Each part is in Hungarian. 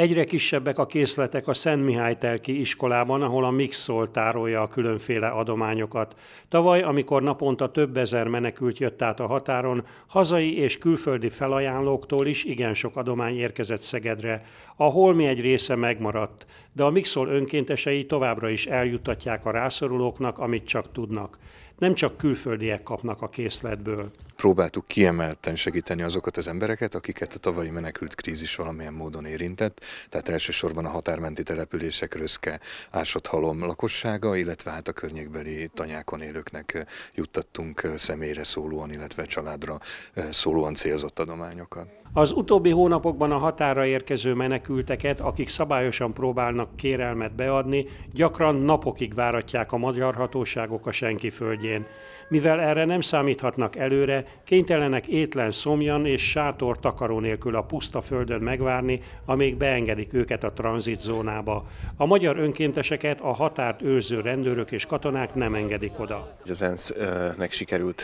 Egyre kisebbek a készletek a Szent Mihály telki iskolában, ahol a mix tárolja a különféle adományokat. Tavaly, amikor naponta több ezer menekült jött át a határon, hazai és külföldi felajánlóktól is igen sok adomány érkezett Szegedre. A holmi egy része megmaradt, de a Mixol önkéntesei továbbra is eljutatják a rászorulóknak, amit csak tudnak nem csak külföldiek kapnak a készletből. Próbáltuk kiemelten segíteni azokat az embereket, akiket a tavalyi menekült krízis valamilyen módon érintett, tehát elsősorban a határmenti települések röszke, ásathalom lakossága, illetve hát a környékbeli tanyákon élőknek eh, juttattunk eh, személyre szólóan, illetve családra eh, szólóan célzott adományokat. Az utóbbi hónapokban a határa érkező menekülteket, akik szabályosan próbálnak kérelmet beadni, gyakran napokig váratják a magyar hatóságok a senki földjén környékén. Mivel erre nem számíthatnak előre, kénytelenek étlen szomjan és sátor takaró nélkül a puszta földön megvárni, amíg beengedik őket a tranzitzónába. A magyar önkénteseket a határt őrző rendőrök és katonák nem engedik oda. Az ENSZ-nek sikerült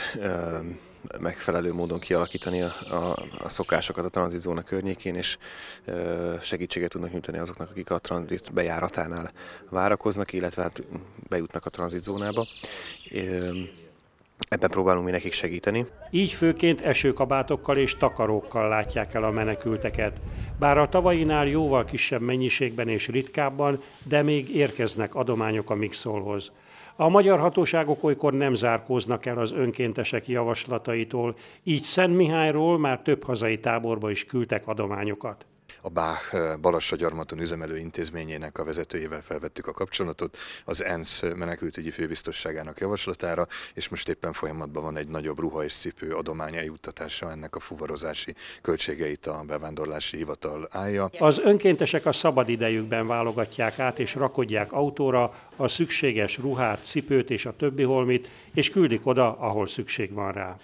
megfelelő módon kialakítani a, a, a szokásokat a tranzitzóna környékén, és e, segítséget tudnak nyújtani azoknak, akik a tranzit bejáratánál várakoznak, illetve hát bejutnak a tranzitzónába. E, Ebben próbálunk mi nekik segíteni. Így főként esőkabátokkal és takarókkal látják el a menekülteket. Bár a tavainál jóval kisebb mennyiségben és ritkábban, de még érkeznek adományok a Mixolhoz. A magyar hatóságok olykor nem zárkóznak el az önkéntesek javaslataitól, így Szent Mihályról már több hazai táborba is küldtek adományokat a Bach eh, Balassa gyarmaton üzemelő intézményének a vezetőjével felvettük a kapcsolatot az ENSZ menekültügyi főbiztosságának javaslatára, és most éppen folyamatban van egy nagyobb ruha és cipő adománya juttatása ennek a fuvarozási költségeit a bevándorlási hivatal állja. Az önkéntesek a szabad idejükben válogatják át és rakodják autóra a szükséges ruhát, cipőt és a többi holmit, és küldik oda, ahol szükség van rá.